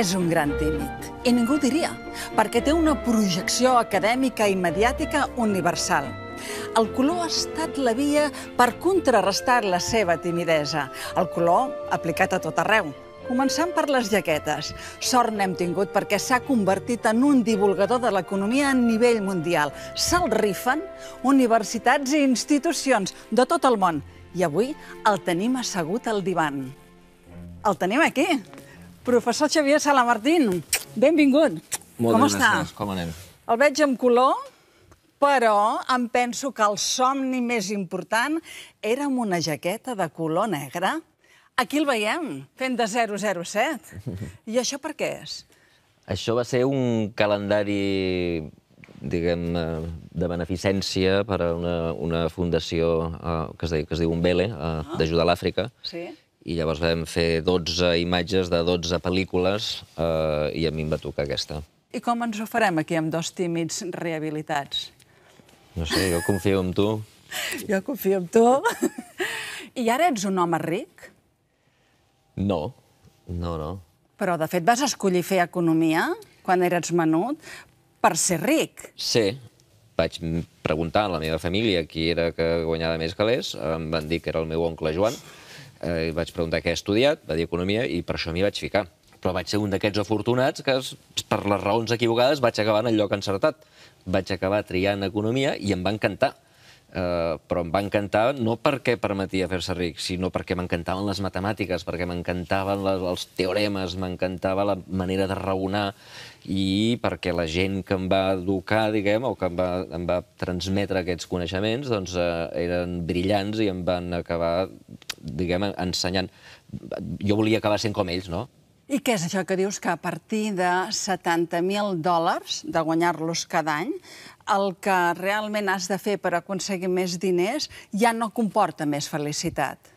és un gran tímid. I ningú diria, perquè té una projecció acadèmica i mediàtica universal. El color ha estat la via per contrarrestar la seva timidesa. El color aplicat a tot arreu, Començant per les jaquetes. Sort n'hem tingut perquè s'ha convertit en un divulgador de l'economia a nivell mundial. Se'l rifen universitats i institucions de tot el món. I avui el tenim assegut al divan. El tenim aquí. Professor Xavier Salamartín, benvingut. Moltes Com està? gràcies. Com anem? El veig amb color, però em penso que el somni més important era amb una jaqueta de color negre. Aquí el veiem, fent de 007. I això per què és? Això va ser un calendari diguem, eh, de beneficència per a una, una fundació eh, que, es diu, que es diu Umbele, eh, ah. d'ajuda a l'Àfrica. Sí i llavors vam fer 12 imatges de 12 pel·lícules eh, i a mi em va tocar aquesta. I com ens ho farem aquí amb dos tímids rehabilitats? No sé, jo confio en tu. jo confio en tu. I ara ets un home ric? No, no, no. Però, de fet, vas escollir fer economia quan eres menut per ser ric. Sí, vaig preguntar a la meva família qui era que guanyava més calés, em van dir que era el meu oncle Joan, eh, vaig preguntar què he estudiat, va dir economia, i per això m'hi vaig ficar. Però vaig ser un d'aquests afortunats que, per les raons equivocades, vaig acabar en el lloc encertat. Vaig acabar triant economia i em va encantar. Uh, però em va encantar no perquè permetia fer-se ric, sinó perquè m'encantaven les matemàtiques, perquè m'encantaven els teoremes, m'encantava la manera de raonar i perquè la gent que em va educar, diguem, o que em va, em va transmetre aquests coneixements, doncs eh, uh, eren brillants i em van acabar diguem, ensenyant... Jo volia acabar sent com ells, no? I què és això que dius? Que a partir de 70.000 dòlars, de guanyar-los cada any, el que realment has de fer per aconseguir més diners ja no comporta més felicitat.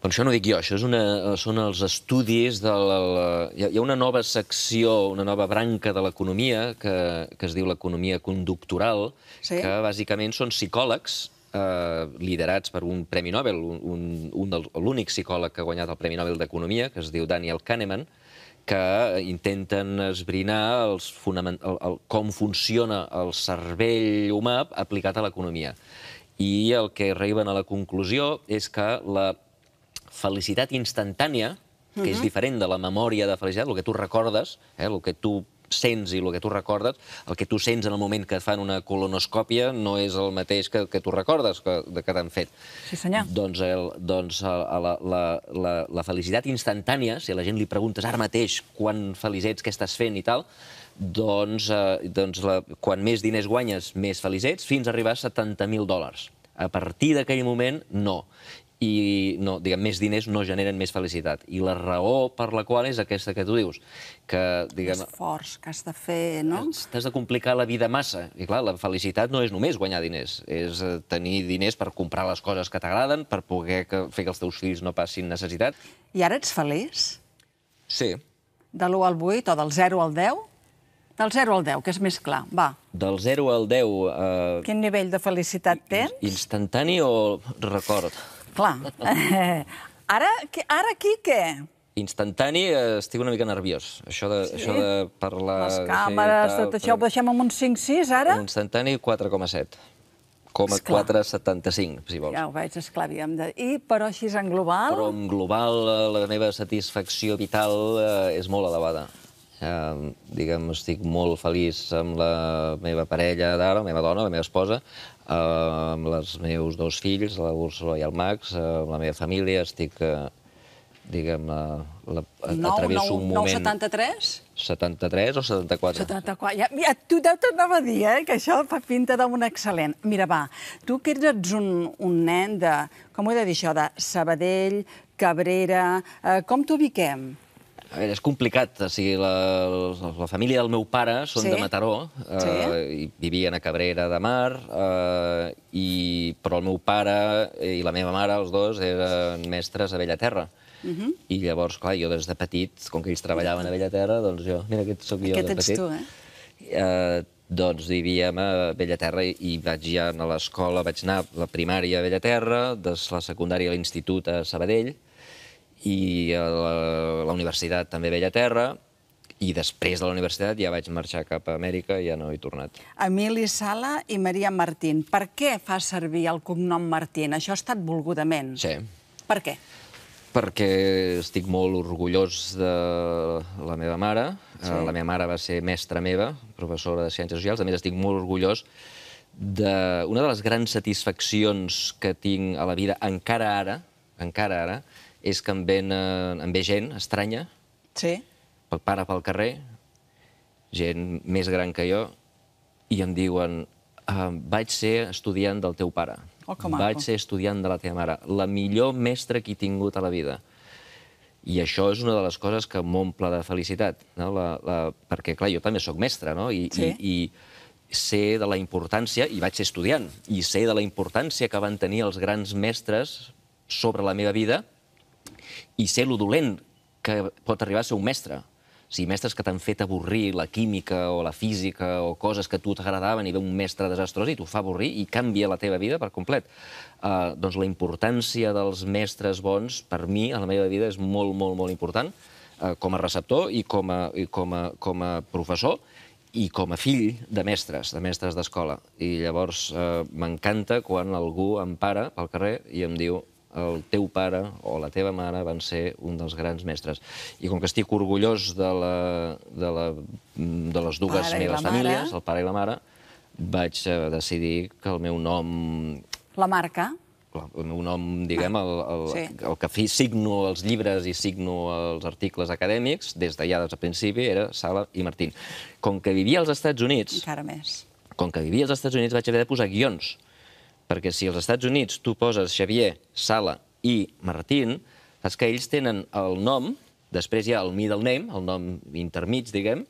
Doncs això no dic jo, això és una, són els estudis de la, la... Hi ha una nova secció, una nova branca de l'economia que, que es diu l'economia conductoral, sí? que bàsicament són psicòlegs eh, liderats per un Premi Nobel, un, un, l'únic psicòleg que ha guanyat el Premi Nobel d'Economia, que es diu Daniel Kahneman, que intenten esbrinar els fonament... el, el, com funciona el cervell humà aplicat a l'economia. I el que arriben a la conclusió és que la felicitat instantània, que és diferent de la memòria de felicitat, el que tu recordes, eh, el que tu sents i el que tu recordes, el que tu sents en el moment que et fan una colonoscòpia no és el mateix que, que tu recordes que, que t'han fet. Sí, senyor. Doncs, el, doncs la, la, la, la felicitat instantània, si a la gent li preguntes ara mateix quan feliç ets, què estàs fent i tal, doncs, eh, doncs la, quan més diners guanyes, més feliç ets, fins a arribar a 70.000 dòlars. A partir d'aquell moment, no i no, diguem, més diners no generen més felicitat. I la raó per la qual és aquesta que tu dius, que... Diguem, Esforç que has de fer, no? T'has de complicar la vida massa. I clar, la felicitat no és només guanyar diners, és eh, tenir diners per comprar les coses que t'agraden, per poder que, fer que els teus fills no passin necessitat. I ara ets feliç? Sí. De l'1 al 8 o del 0 al 10? Del 0 al 10, que és més clar, va. Del 0 al 10... Eh... Quin nivell de felicitat tens? Instantani o record? Clar. ara, ara aquí què? Instantani, eh, estic una mica nerviós. Això de, sí? això de parlar... Les càmeres, sí, tal, tot això però... Eh, ho deixem amb un 5-6, ara? Instantani, 4,7. 4,75, si vols. Ja ho veig, esclar, havíem de... I, però així en global... Però en global eh, la meva satisfacció vital eh, és molt elevada eh, diguem, estic molt feliç amb la meva parella d'ara, la meva dona, la meva esposa, amb els meus dos fills, la Úrsula i el Max, amb la meva família, estic... Eh, diguem, la, eh, la, a, través d'un un moment... 973? 73 o 74? 74. Ja, ja, tu ja t'anava a dir, eh, que això fa pinta d'un excel·lent. Mira, va, tu que ets un, un nen de... Com ho he de dir això? De Sabadell, Cabrera... Eh, com t'ubiquem? A veure, és complicat. O sigui, la, la família del meu pare són sí? de Mataró, eh, sí? i vivien a Cabrera de Mar, eh, i, però el meu pare i la meva mare, els dos, eren mestres a Bellaterra. Uh mhm. -huh. I llavors, clar, jo des de petit, com que ells treballaven a Bellaterra, doncs jo, mira, aquest sóc jo aquest de petit. Aquest ets tu, eh? eh doncs vivíem a Bellaterra i vaig ja a l'escola, vaig anar a la primària a Bellaterra, des la secundària a l'institut a Sabadell, i a eh, la, la universitat també veia terra, i després de la universitat ja vaig marxar cap a Amèrica i ja no he tornat. Emili Sala i Maria Martín. Per què fa servir el cognom Martín? Això ha estat volgudament. Sí. Per què? Perquè estic molt orgullós de la meva mare. Eh, sí. La meva mare va ser mestra meva, professora de Ciències Socials. A més, estic molt orgullós de... Una de les grans satisfaccions que tinc a la vida encara ara, encara ara, és que em, ve, eh, em ve gent estranya, sí. pel pare pel carrer, gent més gran que jo, i em diuen, eh, vaig ser estudiant del teu pare. Oh, vaig ser estudiant de la teva mare, la millor mestra que he tingut a la vida. I això és una de les coses que m'omple de felicitat, no? la, la... perquè, clar, jo també sóc mestre, no? I, sí. i, i sé de la importància, i vaig ser estudiant, i sé de la importància que van tenir els grans mestres sobre la meva vida, i sé lo dolent que pot arribar a ser un mestre. O sigui, mestres que t'han fet avorrir la química o la física o coses que a tu t'agradaven i ve un mestre desastrós i t'ho fa avorrir i canvia la teva vida per complet. Uh, doncs la importància dels mestres bons, per mi, a la meva vida, és molt, molt, molt important uh, com a receptor i com a, i com a, com a professor i com a fill de mestres, de mestres d'escola. I llavors eh, m'encanta quan algú em para pel carrer i em diu el teu pare o la teva mare van ser un dels grans mestres. I com que estic orgullós de, la, de, la, de les dues pare meves famílies, mare. el pare i la mare, vaig eh, decidir que el meu nom... La marca? el meu nom, diguem, ah, el, el, sí. el que signo els llibres i signo els articles acadèmics, des d'allà, des del principi, era Sala i Martín. Com que vivia als Estats Units... Encara més. Com que vivia als Estats Units, vaig haver de posar guions perquè si als Estats Units tu poses Xavier, Sala i Martín, saps que ells tenen el nom, després hi ha el middle name, el nom intermig, diguem,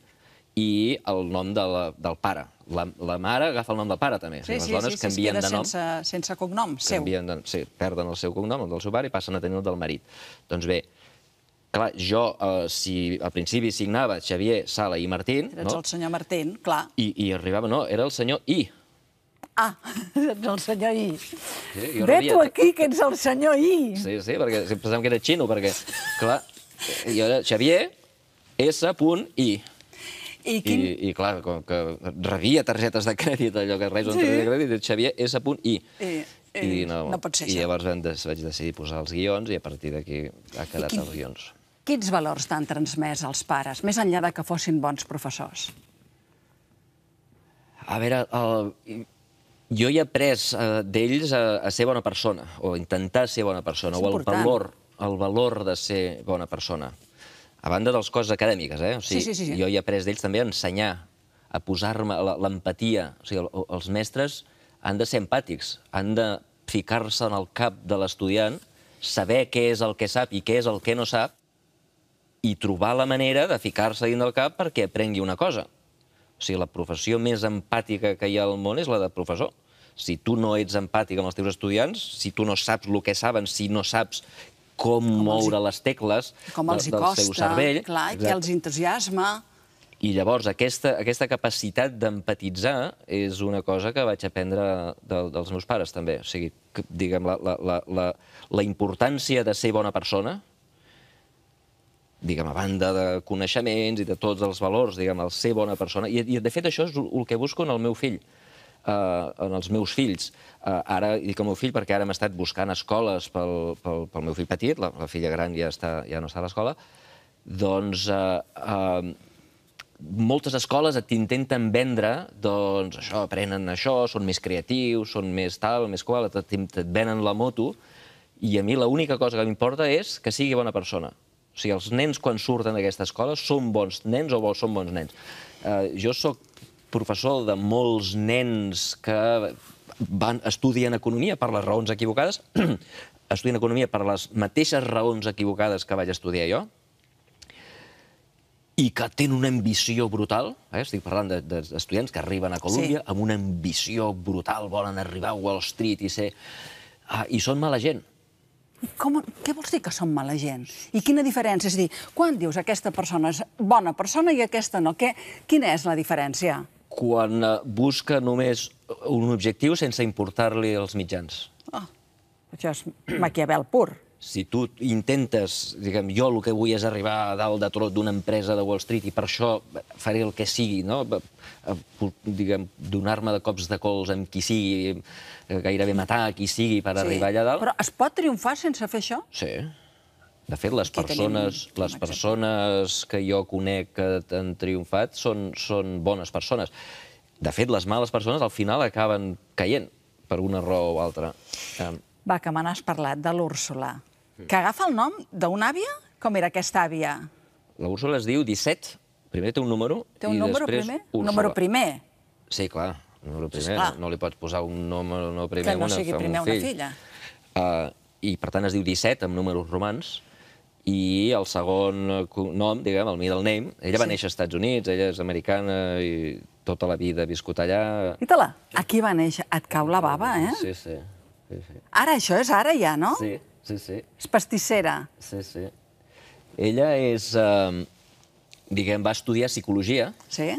i el nom de la, del pare. La, la mare agafa el nom del pare, també. Sí, Les sí, dones sí, canvien sí, de nom. Sense, sense cognom seu. de, sí, perden el seu cognom, el del seu pare, i passen a tenir el del marit. Doncs bé, clar, jo, eh, si al principi signava Xavier, Sala i Martín... Eres no? el senyor Martín, clar. I, I arribava, no, era el senyor I, Ah, ets el senyor I. Sí, Ve tu aquí, que ets el senyor I. Sí, sí, perquè pensàvem que era xino, perquè, clar, jo era Xavier S. I. I, quin... I, I, clar, com que rebia targetes de crèdit, allò que reis sí. de crèdit, Xavier S. I. I. Eh, I, no, no pot ser I llavors vam, vaig decidir posar els guions i a partir d'aquí ha quedat quin, els guions. Quins valors t'han transmès als pares, més enllà de que fossin bons professors? A veure, el, jo he après eh, d'ells a, a ser bona persona, o intentar ser bona persona, o el valor, el valor de ser bona persona. A banda dels coses acadèmiques, eh? O sigui, sí, sí, sí. Jo he après d'ells també a ensenyar, a posar-me l'empatia. O sigui, el, els mestres han de ser empàtics, han de ficar-se en el cap de l'estudiant, saber què és el que sap i què és el que no sap, i trobar la manera de ficar-se dins del cap perquè aprengui una cosa. O sigui, la professió més empàtica que hi ha al món és la de professor. Si tu no ets empàtic amb els teus estudiants, si tu no saps el que saben, si no saps com, com moure els... les tecles com els de, del costa, seu cervell... Clar, exacte. que els entusiasma... I llavors, aquesta, aquesta capacitat d'empatitzar és una cosa que vaig aprendre de, dels meus pares, també. O sigui, que, diguem, la, la, la, la importància de ser bona persona, diguem, a banda de coneixements i de tots els valors, diguem, el ser bona persona. I, i de fet, això és el que busco en el meu fill, eh, en els meus fills. Eh, ara, i dic el meu fill perquè ara hem estat buscant escoles pel, pel, pel meu fill petit, la, la filla gran ja, està, ja no està a l'escola, doncs eh, eh, moltes escoles et intenten vendre, doncs, això, aprenen això, són més creatius, són més tal, més qual, et, et venen la moto, i a mi l'única cosa que m'importa és que sigui bona persona. O sigui, els nens quan surten d'aquesta escola són bons nens o són bons nens. Eh, jo sóc professor de molts nens que van, estudien economia per les raons equivocades, estudien economia per les mateixes raons equivocades que vaig estudiar jo, i que tenen una ambició brutal, eh? estic parlant d'estudiants de, de que arriben a Colòmbia sí. amb una ambició brutal, volen arribar a Wall Street i ser... Ah, I són mala gent. Com, què vols dir que som mala gent? I quina diferència? És dir, quan dius aquesta persona és bona persona i aquesta no? Què, quina és la diferència? Quan eh, busca només un objectiu sense importar-li els mitjans. Oh, això és Maquiavel pur si tu intentes, diguem, jo el que vull és arribar a dalt de tot d'una empresa de Wall Street i per això faré el que sigui, no? Eh, diguem, donar-me de cops de cols amb qui sigui, eh, gairebé matar qui sigui per sí. arribar allà dalt... Però es pot triomfar sense fer això? Sí. De fet, les Aquí persones, tenim... les persones que jo conec que han triomfat són, són bones persones. De fet, les males persones al final acaben caient per una raó o altra. Va, que me n'has parlat, de l'Úrsula, mm. que agafa el nom d'una àvia? Com era aquesta àvia? L'Úrsula es diu 17. Primer té un número té un i número després primer? Úrsula. Número primer? Sí, clar. Un Número primer. No, li pots posar un nom no primer que no una, sigui primer un una filla. Uh, I, per tant, es diu 17 amb números romans i el segon nom, diguem, el middle name, ella sí. va néixer als Estats Units, ella és americana i tota la vida ha viscut allà. dita la, aquí va néixer, et cau la bava, eh? Sí, sí. Ara, això és ara ja, no? Sí, sí, sí. És pastissera. Sí, sí. Ella és, eh, diguem, va estudiar psicologia. Sí.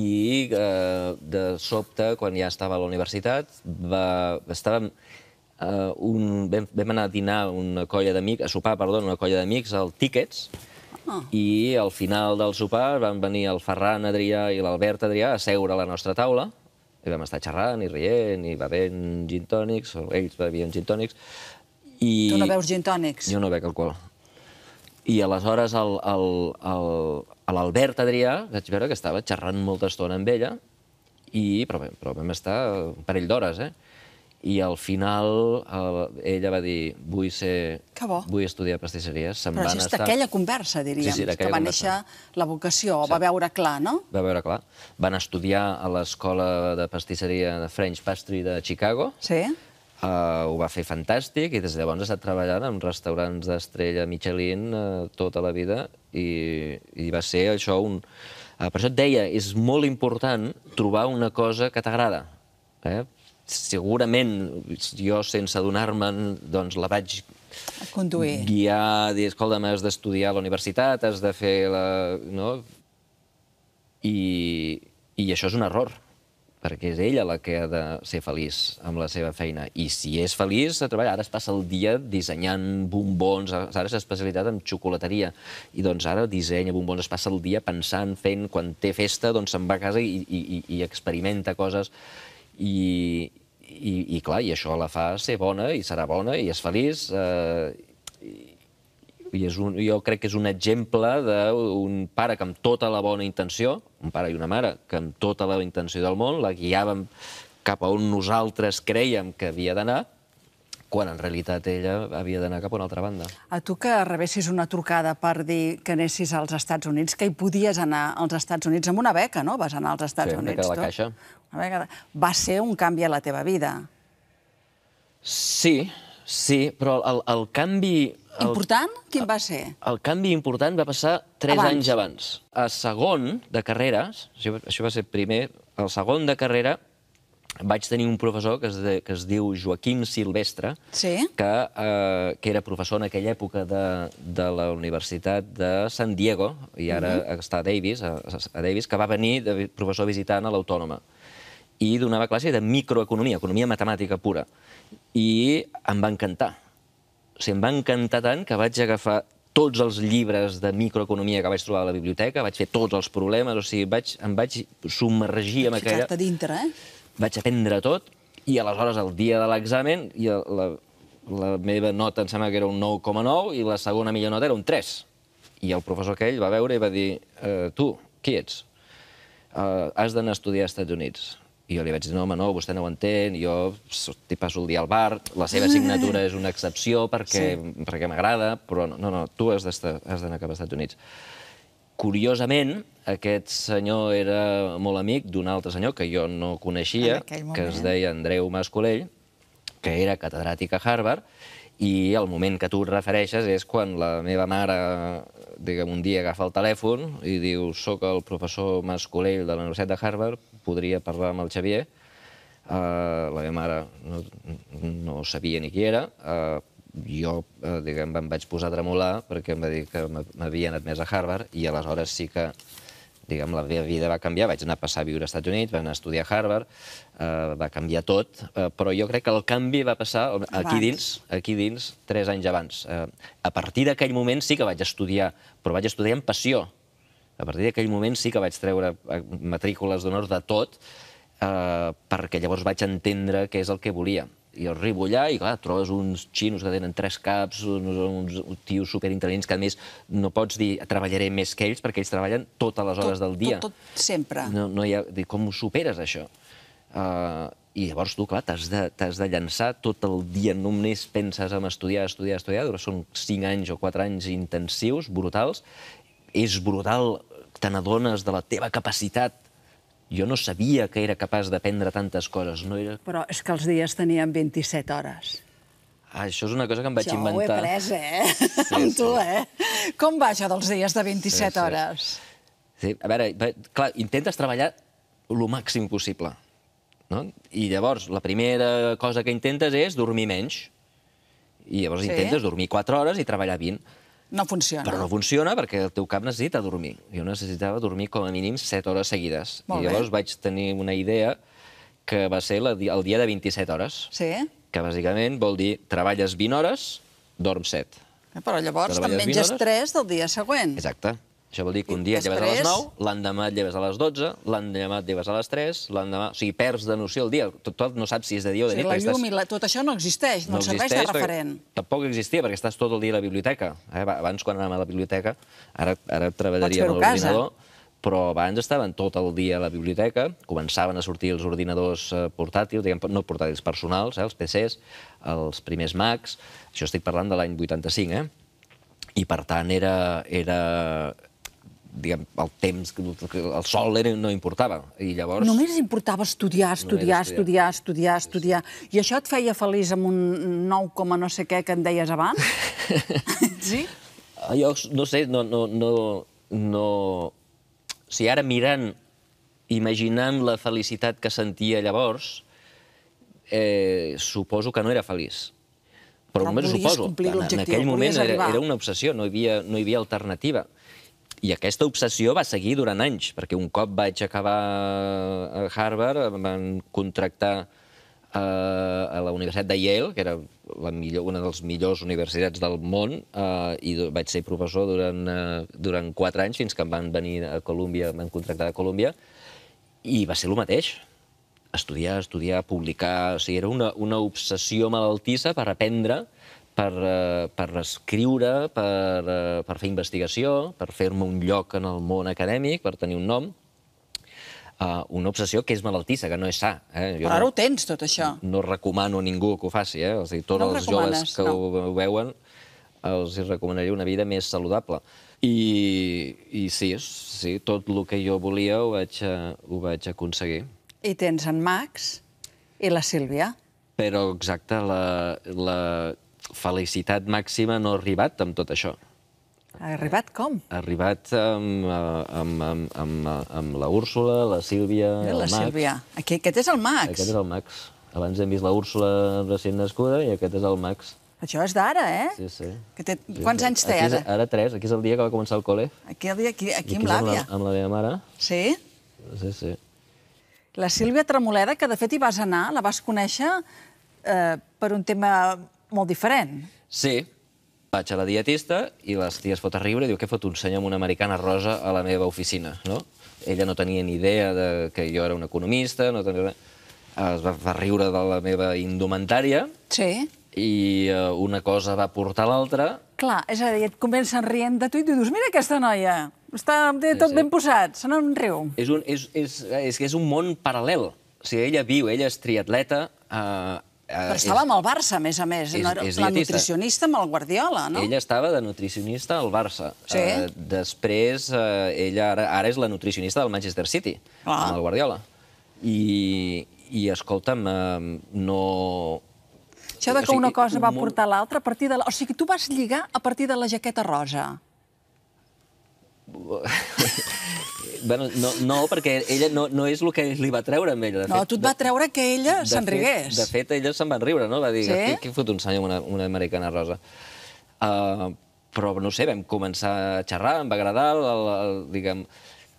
I eh, de sobte, quan ja estava a la universitat, va, estàvem... Eh, un, vam, vam anar a dinar una colla d'amics, a sopar, perdó, una colla d'amics, al Tickets, Oh. I al final del sopar van venir el Ferran Adrià i l'Albert Adrià a seure a la nostra taula i vam estar xerrant i rient i bevent gin tònics, o ells bevien gin tònics. I... Tu no veus gin tònics? Jo no bec alcohol. I aleshores l'Albert Adrià vaig veure que estava xerrant molta estona amb ella, i, però, però vam estar un parell d'hores, eh? i al final eh, ella va dir vull ser... Que Vull estudiar pastisseries. Se'n Però és estar... d'aquella conversa, diríem, sí, sí, que va conversa. néixer la vocació, sí. va veure clar, no? Va veure clar. Van estudiar a l'escola de pastisseria de French Pastry de Chicago. Sí. Uh, ho va fer fantàstic i des de llavors ha estat treballant en restaurants d'estrella Michelin uh, tota la vida i, i va ser això un... Uh, per això et deia, és molt important trobar una cosa que t'agrada. Eh? segurament jo sense adonar-me'n doncs la vaig conduir. guiar, dir, escolta'm, has d'estudiar a la universitat, has de fer la... No? I, I això és un error, perquè és ella la que ha de ser feliç amb la seva feina. I si és feliç, a treballar. Ara es passa el dia dissenyant bombons, ara és especialitat en xocolateria, i doncs ara dissenya bombons, es passa el dia pensant, fent, quan té festa, doncs se'n va a casa i, i, i experimenta coses. I, i, i clar, i això la fa ser bona, i serà bona, i és feliç, eh, i, i és un, jo crec que és un exemple d'un pare que amb tota la bona intenció, un pare i una mare, que amb tota la intenció del món la guiàvem cap a on nosaltres creiem que havia d'anar, quan en realitat ella havia d'anar cap a una altra banda. A tu que rebessis una trucada per dir que anessis als Estats Units, que hi podies anar als Estats Units amb una beca, no? Vas anar als Estats sí, Units. Sí, una beca de la Caixa. Una beca de... Va ser un canvi a la teva vida. Sí, sí, però el, el canvi... El, important? Quin va ser? El, el canvi important va passar tres abans. anys abans. A segon de carreres, això, això va ser primer, el segon de carrera vaig tenir un professor que es, de, que es diu Joaquim Silvestre, sí? que, eh, que era professor en aquella època de, de la Universitat de San Diego, i ara mm -hmm. està a Davis, a, a Davis, que va venir de professor visitant a l'Autònoma. I donava classe de microeconomia, economia matemàtica pura. I em va encantar. O sigui, em va encantar tant que vaig agafar tots els llibres de microeconomia que vaig trobar a la biblioteca, vaig fer tots els problemes, o sigui, vaig, em vaig submergir en aquella... Ficar-te dintre, eh? vaig aprendre tot, i aleshores el dia de l'examen, i la, la meva nota em sembla que era un 9,9 i la segona millor nota era un 3. I el professor aquell va veure i va dir, eh, tu, qui ets? Eh, has d'anar a estudiar als Estats Units. I jo li vaig dir, no, home, no, vostè no ho entén, jo t'hi passo el dia al bar, la seva assignatura és una excepció perquè, sí. perquè m'agrada, però no, no, tu has d'anar cap als Estats Units. Curiosament, aquest senyor era molt amic d'un altre senyor que jo no coneixia, que es eh? deia Andreu Mascolell, que era catedràtic a Harvard, i el moment que tu et refereixes és quan la meva mare diguem, un dia agafa el telèfon i diu «Soc el professor Mascolell de la Universitat de Harvard, podria parlar amb el Xavier». Uh, la meva mare no, no sabia ni qui era, uh, jo, eh, diguem, em vaig posar a tremolar perquè em va dir que m'havien admès a Harvard i aleshores sí que diguem, la meva vida va canviar, vaig anar a passar a viure als Estats Units, vaig anar a estudiar a Harvard, eh, va canviar tot, eh, però jo crec que el canvi va passar aquí dins, aquí dins, tres anys abans. Eh, a partir d'aquell moment sí que vaig estudiar, però vaig estudiar amb passió. A partir d'aquell moment sí que vaig treure eh, matrícules d'honor de tot, eh, perquè llavors vaig entendre què és el que volia i arribo allà i, clar, trobes uns xinos que tenen tres caps, uns, uns, tios superintel·lents que, a més, no pots dir treballaré més que ells perquè ells treballen totes les hores tot, del dia. Tot, tot sempre. No, no hi ha... Com ho superes, això? Uh, I llavors tu, clar, t'has de, de llançar tot el dia, només penses en estudiar, estudiar, estudiar, són 5 anys o 4 anys intensius, brutals, és brutal, te n'adones de la teva capacitat jo no sabia que era capaç d'aprendre tantes coses, no era... Però és que els dies tenien 27 hores. Ah, això és una cosa que em vaig jo inventar. Jo ho he pres, eh? Sí, Amb sí. tu, eh? Com va això dels dies de 27 sí, sí. hores? Sí, a veure, clar, intentes treballar el màxim possible. No? I llavors, la primera cosa que intentes és dormir menys. I llavors sí. intentes dormir 4 hores i treballar 20. No funciona. Però no funciona perquè el teu cap necessita dormir. Jo necessitava dormir com a mínim 7 hores seguides. Molt I llavors bé. vaig tenir una idea que va ser la, el dia de 27 hores. Sí. Que bàsicament vol dir treballes 20 hores, dorm 7. Eh, però llavors te'n menges 3 del dia següent. Exacte. Això vol dir que un dia després... et lleves a les 9, l'endemà et lleves a les 12, l'endemà et lleves a les 3, l'endemà... O sigui, perds de noció el dia. Tot, tot no saps si és de dia o de nit. O sigui, la llum estàs... i la... tot això no existeix, no, no serveix de referent. Tampoc existia, perquè estàs tot el dia a la biblioteca. Eh? Abans, quan anàvem a la biblioteca, ara, ara treballaria en l'ordinador, però abans estaven tot el dia a la biblioteca, començaven a sortir els ordinadors eh, portàtils, diguem, no portàtils personals, eh, els PCs, els primers Macs, això estic parlant de l'any 85, eh? i per tant era, era diguem, el temps, que el sol era, no importava. I llavors... Només importava estudiar, estudiar, estudiar, estudiar, estudiar, estudiar. I això et feia feliç amb un nou com a no sé què que en deies abans? sí? Ah, jo no sé, no, no, no, no... Si ara mirant, imaginant la felicitat que sentia llavors, eh, suposo que no era feliç. Però, Però només ho suposo. En, en aquell moment era, era una obsessió, no hi havia, no hi havia alternativa. I aquesta obsessió va seguir durant anys, perquè un cop vaig acabar a eh, Harvard, em van contractar eh, a la Universitat de Yale, que era la millor, una de les millors universitats del món, eh, i vaig ser professor durant, eh, durant quatre anys, fins que em van venir a Colòmbia, em van contractar a Colòmbia, i va ser el mateix. Estudiar, estudiar, publicar... O sigui, era una, una obsessió malaltissa per aprendre per, eh, per escriure, per, eh, per fer investigació, per fer-me un lloc en el món acadèmic, per tenir un nom, Uh, una obsessió que és malaltissa, que no és sa. Eh? Jo Però ara no, ho tens, tot això. No recomano a ningú que ho faci. Eh? O sigui, tots no els joves que no. ho veuen els hi recomanaria una vida més saludable. I, i sí, sí, tot el que jo volia ho vaig, ho vaig aconseguir. I tens en Max i la Sílvia. Però, exacte, la, la felicitat màxima no ha arribat amb tot això. Ha arribat com? Ha arribat amb, eh, amb, amb, amb, amb la Úrsula, la Sílvia, la el Max. La Sílvia. Aquest és el Max. Aquest és el Max. Abans hem vist la Úrsula recent nascuda i aquest és el Max. Això és d'ara, eh? Sí, sí. Que té... Sí, Quants sí. anys té ara? Ara tres, aquí és el dia que va començar el col·le. Aquí, el dia, aquí, aquí, aquí amb l'àvia. Amb, amb la meva mare. Sí? Sí, sí. La Sílvia Tremoleda, que de fet hi vas anar, la vas conèixer eh, per un tema molt diferent. Sí. Vaig a la dietista i les ties fot a riure i diu, què fot un senyor amb una americana rosa a la meva oficina, no? Ella no tenia ni idea de que jo era un economista, no tenia... Es va, va riure de la meva indumentària. Sí. I eh, una cosa va portar l'altra. Clar, és a dir, et comencen rient de tu i tu dius, doncs mira aquesta noia, està tot sí, ben posat, se n'en riu. És un, és, és, és, és un món paral·lel. O sigui, ella viu, ella és triatleta, eh, Eh, Però estava és, amb el Barça, a més a més. És, és la dietista. nutricionista amb el Guardiola, no? Ella estava de nutricionista al Barça. Sí. Uh, després, eh, ella ara, ara és la nutricionista del Manchester City, ah. amb el Guardiola. I, i escolta'm, uh, no... Això de que una cosa va portar l'altra a partir de la... O sigui, tu vas lligar a partir de la jaqueta rosa. Bueno, no, no, perquè ella no, no és el que li va treure amb ella. De fet, no, a tu et va treure que ella se'n rigués. De fet, ella se'n va riure, no? Va dir, sí? què fot un senyor una, una americana rosa? Uh, però, no sé, vam començar a xerrar, em va agradar, el, el, el, diguem...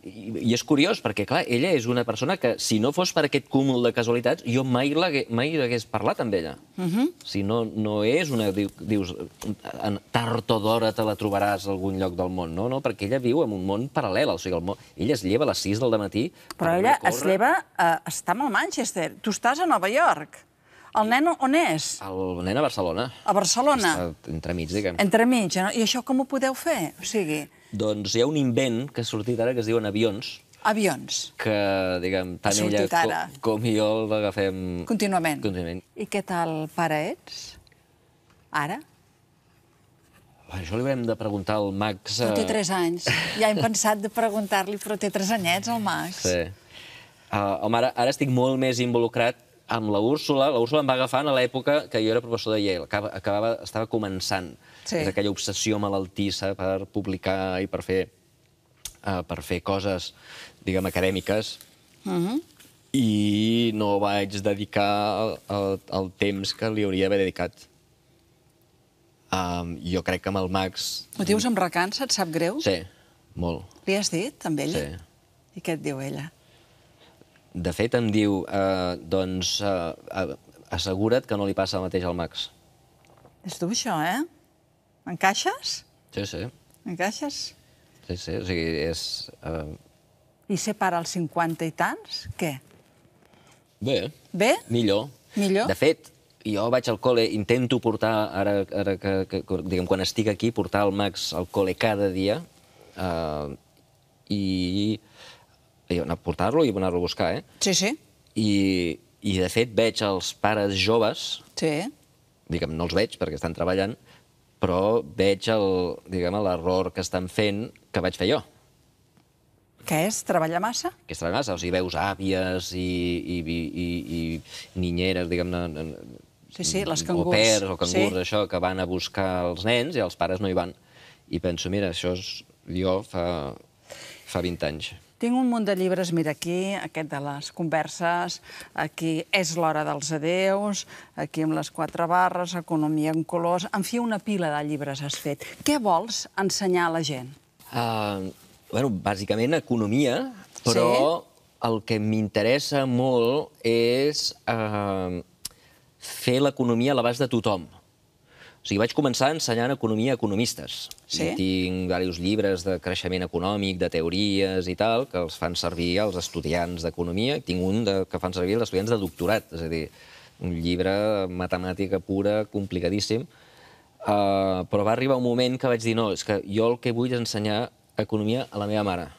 I, I és curiós, perquè, clar, ella és una persona que, si no fos per aquest cúmul de casualitats, jo mai, l'hagués hagués parlat amb ella. Uh mhm. -huh. Si no, no és una... dius, en, tard o d'hora te la trobaràs a algun lloc del món. No, no, perquè ella viu en un món paral·lel. O sigui, el món, ella es lleva a les 6 del matí... Però ella es lleva... Eh, està amb el Manchester. Tu estàs a Nova York. El nen on és? El nen a Barcelona. A Barcelona. Està entremig, diguem. Entremig, no? I això com ho podeu fer? O sigui... Doncs hi ha un invent que ha sortit ara que es diuen avions, Avions. Que, diguem, tant ella com, com jo l'agafem... Contínuament. Contínuament. I què tal pare ets? Ara? Això li haurem de preguntar al Max... Però té 3 eh, anys. Ja hem pensat de preguntar-li, però té 3 anyets, el Max. Sí. Uh, home, ara, ara estic molt més involucrat amb la Úrsula, la Úrsula em va agafar a l'època que jo era professor de Yale, acabava, acabava estava començant, sí. és aquella obsessió malaltissa per publicar i per fer, uh, per fer coses, diguem, acadèmiques, uh mhm. -huh. i no vaig dedicar el, el temps que li hauria d'haver dedicat. Um, jo crec que amb el Max... Ho dius amb recança, et sap greu? Sí, molt. Li has dit, també ella? Sí. I què et diu ella? De fet, em diu, eh, doncs, eh, eh, assegura't que no li passa el mateix al Max. És dur, això, eh? Encaixes? Sí, sí. Encaixes? Sí, sí, o sigui, és... Eh... I ser pare als 50 i tants, què? Bé. Bé? Millor. Millor? De fet, jo vaig al col·le, intento portar, ara, ara que, que, diguem, quan estic aquí, portar el Max al col·le cada dia, eh, i jo anar a portar-lo i anar-lo a buscar, eh? Sí, sí. I, I, de fet, veig els pares joves... Sí. Diguem, no els veig perquè estan treballant, però veig l'error que estan fent que vaig fer jo. Què és? Treballar massa? Que és treballar massa. O sigui, veus àvies i, i, i, i ninyeres, diguem-ne... Sí, sí, les cangurs. O pers o cangurs, sí. això, que van a buscar els nens i els pares no hi van. I penso, mira, això és jo fa, fa 20 anys. Tinc un munt de llibres, mira, aquí, aquest de les converses, aquí és l'hora dels adeus, aquí amb les quatre barres, economia en colors... En fi, una pila de llibres has fet. Què vols ensenyar a la gent? Uh, bueno, bàsicament economia, però sí? el que m'interessa molt és uh, fer l'economia a l'abast de tothom. O sigui, vaig començar ensenyant economia a economistes. Sí? I tinc diversos llibres de creixement econòmic, de teories i tal, que els fan servir els estudiants d'economia. Tinc un de, que fan servir els estudiants de doctorat, és a dir, un llibre matemàtica pura, complicadíssim. Uh, però va arribar un moment que vaig dir no, és que jo el que vull és ensenyar economia a la meva mare.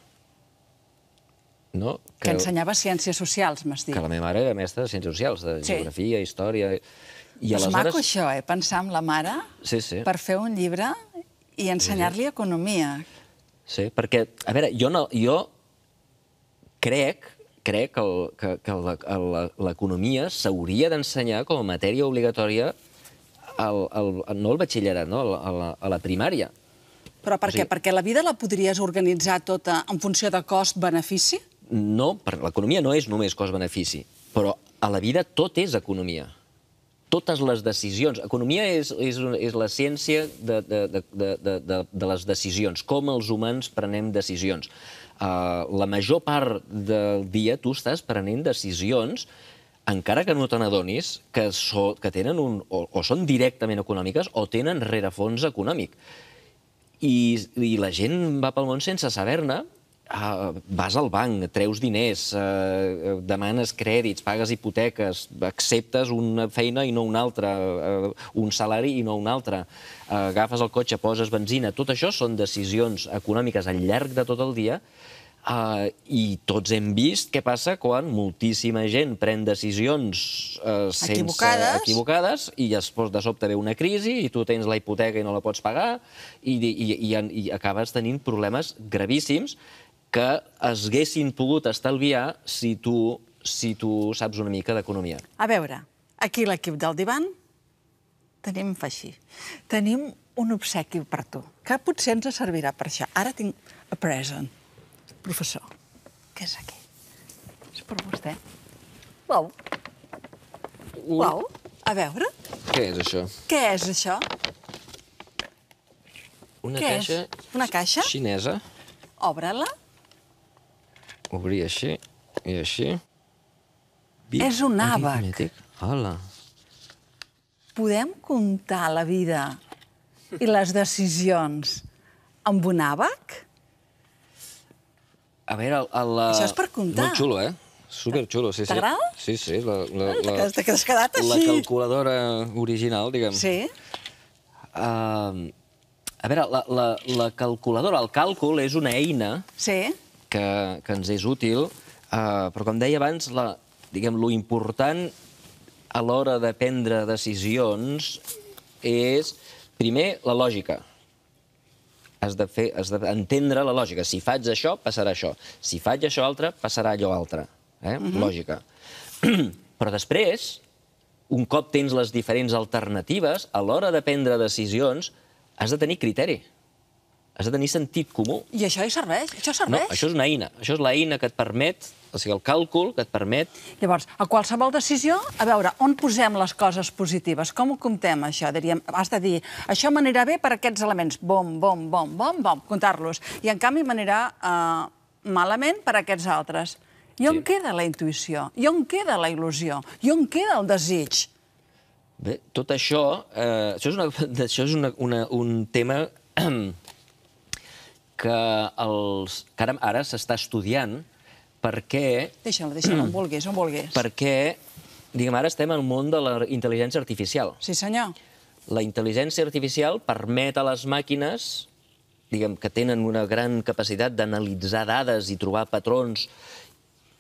No? Que, que ensenyava ciències socials, m'has dit. Que la meva mare era mestra de ciències socials, de sí. geografia, història... Sí i aleshores... maco això, eh? Pensar en la mare sí, sí. per fer un llibre i ensenyar-li economia. Sí, perquè, a veure, jo, no, jo crec crec que, el, que, que l'economia s'hauria d'ensenyar com a matèria obligatòria al, al, no al batxillerat, no, a la, a la primària. Però per o sigui, què? Perquè la vida la podries organitzar tota en funció de cost-benefici? No, l'economia no és només cost-benefici, però a la vida tot és economia totes les decisions. Economia és, és, és la ciència de, de, de, de, de, de les decisions, com els humans prenem decisions. Uh, la major part del dia tu estàs prenent decisions encara que no te n'adonis, que, so, que tenen un, o, o són directament econòmiques o tenen rerefons econòmic. I, I la gent va pel món sense saber-ne Uh, vas al banc, treus diners, uh, demanes crèdits, pagues hipoteques, acceptes una feina i no una altra, uh, un salari i no un altre, uh, agafes el cotxe, poses benzina... Tot això són decisions econòmiques al llarg de tot el dia Uh, I tots hem vist què passa quan moltíssima gent pren decisions uh, sense... Equivocades. Equivocades, i després de sobte ve una crisi, i tu tens la hipoteca i no la pots pagar, i, i, i, i acabes tenint problemes gravíssims que es haguessin pogut estalviar si tu, si tu saps una mica d'economia. A veure, aquí l'equip del divan tenim, fa tenim un obsequi per tu, que potser ens servirà per això. Ara tinc a present. Professor, què és aquí? És per vostè. Uau. Uau. A veure. Què és això? Què és això? Una Què caixa... És? Una caixa? Xinesa. Obre-la obrir així e i així. E Bip, És un àbac. Hola. Podem comptar la vida i les decisions amb un àbac? A veure, el, el... Eh, Això és per comptar. Molt xulo, eh? Superxulo, sí, sí. T'agrada? Sí, sí. La, la, ah, la, T'has quedat així. La calculadora original, diguem. Sí. Uh, a veure, la, la, la calculadora, el càlcul, és una eina sí que, que ens és útil, eh, però com deia abans, la, diguem, lo important a l'hora de prendre decisions és, primer, la lògica. Has de, fer, has de entendre la lògica. Si faig això, passarà això. Si faig això altre, passarà allò altre. Eh? Uh mhm. -huh. Lògica. Però després, un cop tens les diferents alternatives, a l'hora de prendre decisions, has de tenir criteri has de tenir sentit comú. I això hi serveix? Això serveix? No, això és una eina. Això és l'eina que et permet, o sigui, el càlcul que et permet... Llavors, a qualsevol decisió, a veure, on posem les coses positives? Com ho comptem, això? Diríem, has de dir, això m'anirà bé per aquests elements. Bom, bom, bom, bom, bom, comptar-los. I, en canvi, m'anirà eh, malament per aquests altres. I on sí. queda la intuïció? I on queda la il·lusió? I on queda el desig? Bé, tot això... Eh, això és, una, això és una, una, un tema que, els, que ara, ara s'està estudiant perquè... Deixa-la, deixa-la, on vulguis, on vulguis. Perquè, diguem, ara estem al món de la intel·ligència artificial. Sí, senyor. La intel·ligència artificial permet a les màquines diguem, que tenen una gran capacitat d'analitzar dades i trobar patrons,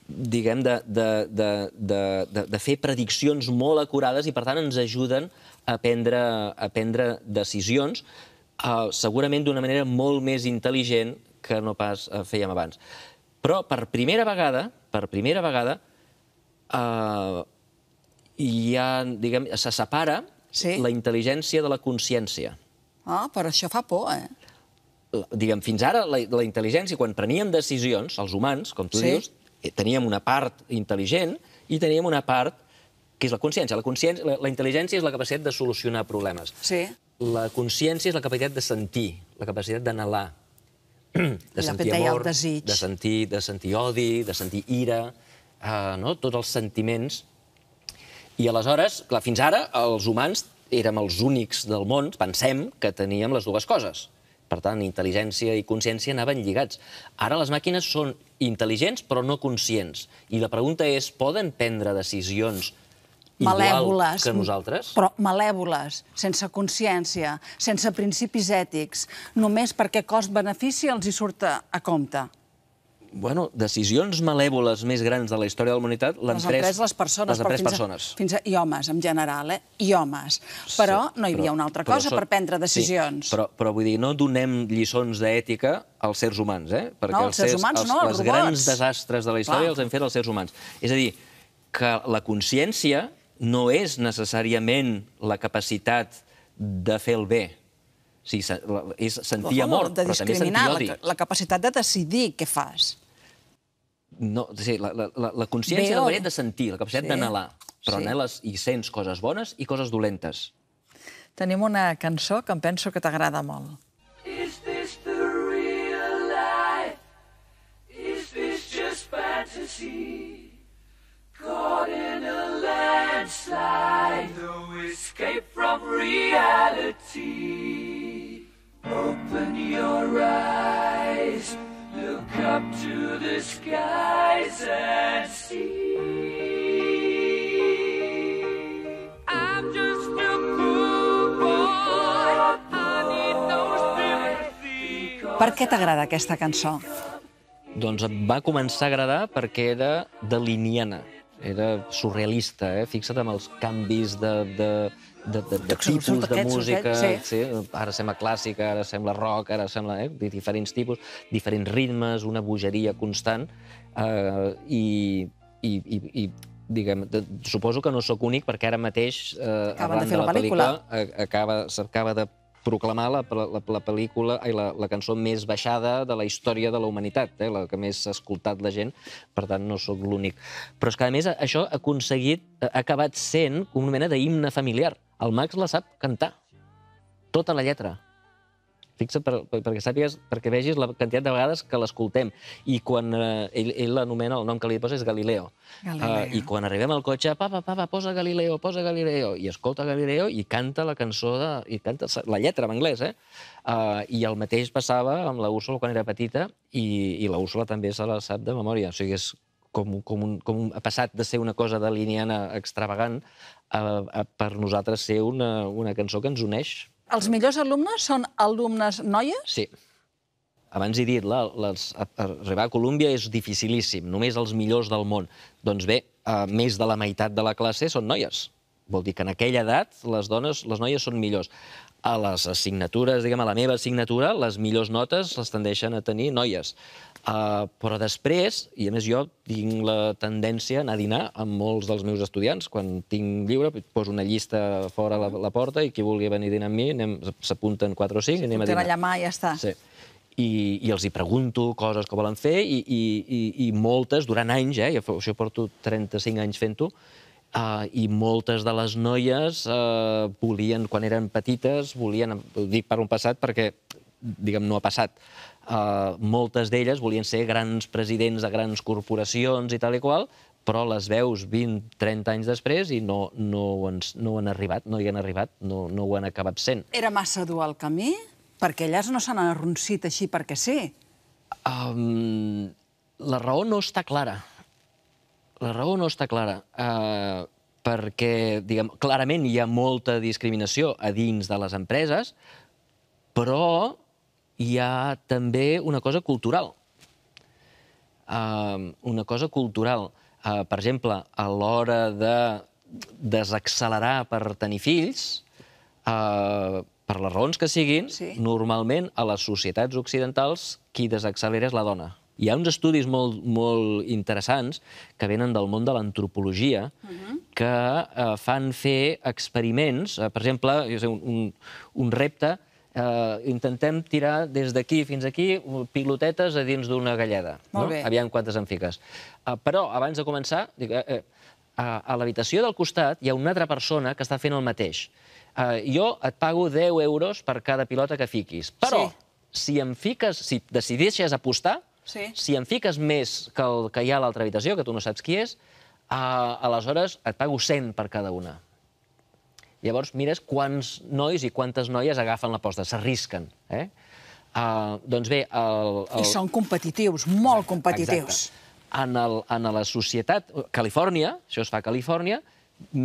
diguem, de, de, de, de, de, de fer prediccions molt acurades i, per tant, ens ajuden a prendre, a prendre decisions eh, segurament d'una manera molt més intel·ligent que no pas eh, fèiem abans. Però per primera vegada, per primera vegada, eh, ja, diguem, se separa sí. la intel·ligència de la consciència. Ah, però això fa por, eh? diguem, fins ara la, la intel·ligència, quan preníem decisions, els humans, com tu sí. dius, eh, teníem una part intel·ligent i teníem una part que és la consciència. La, consciència, la, la intel·ligència és la capacitat de solucionar problemes. Sí. La consciència és la capacitat de sentir, la capacitat d'anhelar, de sentir amor, de sentir, de sentir odi, de sentir ira, eh, no? tots els sentiments. I aleshores, clar, fins ara els humans érem els únics del món, pensem, que teníem les dues coses. Per tant, intel·ligència i consciència anaven lligats. Ara les màquines són intel·ligents però no conscients. I la pregunta és, poden prendre decisions malèvoles, que nosaltres? Però malèvoles, sense consciència, sense principis ètics, només perquè cost-benefici els hi surt a compte bueno, decisions malèvoles més grans de la història de la humanitat l'han pres... pres les persones. Les fins persones. A, fins a, I homes, en general, eh? I homes. Però sí, no hi havia però, una altra cosa són... per prendre decisions. Sí, però, però vull dir, no donem lliçons d'ètica als sers humans, eh? Perquè no, els, els sers humans els, no, els, els grans desastres de la història Clar. els han fet els sers humans. És a dir, que la consciència no és necessàriament la capacitat de fer el bé. O sigui, és sentir favor, amor, però també sentir odi. La, la capacitat de decidir què fas. No, sí, la, la, la consciència, la manera de sentir, la capacitat sí. d'anhelar. Però sí. anheles i sents coses bones i coses dolentes. Tenim una cançó que em penso que t'agrada molt. Is this the real life? Is this just fantasy? God landslide, no escape from reality. Open your eyes, look up to the skies and see. I'm just a cool boy, I need no sympathy. Per què t'agrada aquesta cançó? Doncs em va començar a agradar perquè era de Liniana, era surrealista, eh? Fixa't amb els canvis de, de, de, de, de tipus de música. Eh? sí. sí. Ara sembla clàssica, ara sembla rock, ara sembla... Eh? De diferents tipus, diferents ritmes, una bogeria constant. Eh, i, i, i, i diguem, de, suposo que no sóc únic perquè ara mateix eh, Acaben de, fer de la, la pel·lícula, pel·lícula acaba, s'acaba de proclamar la, la, la pel·lícula i la, la cançó més baixada de la història de la humanitat, eh? la que més ha escoltat la gent, per tant no sóc l'únic. Però és que, a més, això ha aconseguit, ha acabat sent com una mena d'himne familiar. El Max la sap cantar, tota la lletra fixa per, per, perquè sàpigues, perquè vegis la quantitat de vegades que l'escoltem. I quan eh, ell, ell l'anomena, el nom que li posa és Galileo. Galileo. Uh, I quan arribem al cotxe, papa, papa, posa Galileo, posa Galileo, i escolta Galileo i canta la cançó, de, i canta la lletra en anglès, eh? Uh, I el mateix passava amb la Úrsula quan era petita, i, i la Úrsula també se la sap de memòria. O sigui, és com, com, un, com un, ha passat de ser una cosa de liniana extravagant a, a, per nosaltres ser una, una cançó que ens uneix els millors alumnes són alumnes noies? Sí. Abans he dit, la, les, arribar a Colúmbia és dificilíssim, només els millors del món. Doncs bé, eh, més de la meitat de la classe són noies. Vol dir que en aquella edat les dones, les noies són millors. A les assignatures, diguem, a la meva assignatura, les millors notes les tendeixen a tenir noies. Uh, però després, i a més jo tinc la tendència a anar a dinar amb molts dels meus estudiants. Quan tinc lliure, poso una llista fora la, la porta i qui vulgui venir a dinar amb mi s'apunten 4 o 5 i anem a dinar. la mà i ja està. Sí. I, i els hi pregunto coses que volen fer i, i, i, i moltes, durant anys, eh, jo porto 35 anys fent-ho, Uh, I moltes de les noies uh, volien, quan eren petites, volien, dic per un passat perquè diguem, no ha passat. Uh, moltes d'elles volien ser grans presidents de grans corporacions i tal i qual, però les veus 20, 30 anys després i no, no, ens, no han arribat, no hi han arribat, no, no ho han acabat sent. Era massa dur el camí? Perquè elles no s'han arronsit així perquè sí. Um, la raó no està clara. La raó no està clara. Uh, perquè, diguem, clarament hi ha molta discriminació a dins de les empreses, però hi ha també una cosa cultural. Uh, una cosa cultural. Uh, per exemple, a l'hora de desaccelerar per tenir fills, uh, per les raons que siguin, sí. normalment a les societats occidentals qui desaccelera és la dona. Hi ha uns estudis molt, molt interessants que venen del món de l'antropologia uh mhm. -huh. que uh, fan fer experiments. uh, per exemple, un, un, un repte eh, intentem tirar des d'aquí fins aquí pilotetes a dins d'una galleda. Molt no? bé. Aviam quantes en fiques. Eh, però, abans de començar, dic, eh, eh, a, a l'habitació del costat hi ha una altra persona que està fent el mateix. Eh, jo et pago 10 euros per cada pilota que fiquis, però sí. si em fiques, si decideixes apostar, sí. si en fiques més que el que hi ha a l'altra habitació, que tu no saps qui és, eh, aleshores et pago 100 per cada una. Llavors mires quants nois i quantes noies agafen l'aposta, s'arrisquen. Eh? Uh, doncs bé... El, el... I són competitius, molt competitius. Exacte. En, el, en la societat... Califòrnia, això es fa a Califòrnia,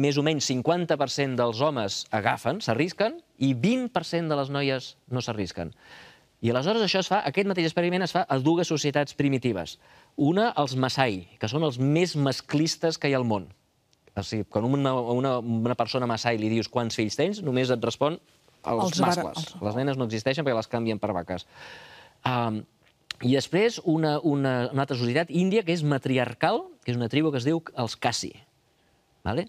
més o menys 50% dels homes agafen, s'arrisquen, i 20% de les noies no s'arrisquen. I aleshores això es fa, aquest mateix experiment es fa a dues societats primitives. Una, els Masai, que són els més masclistes que hi ha al món. O sigui, quan una, una, una persona massà i li dius quants fills tens, només et respon els, els mascles. Els... Les nenes no existeixen perquè les canvien per vaques. Um, I després, una, una, una altra societat índia que és matriarcal, que és una tribu que es diu els Kasi. Vale?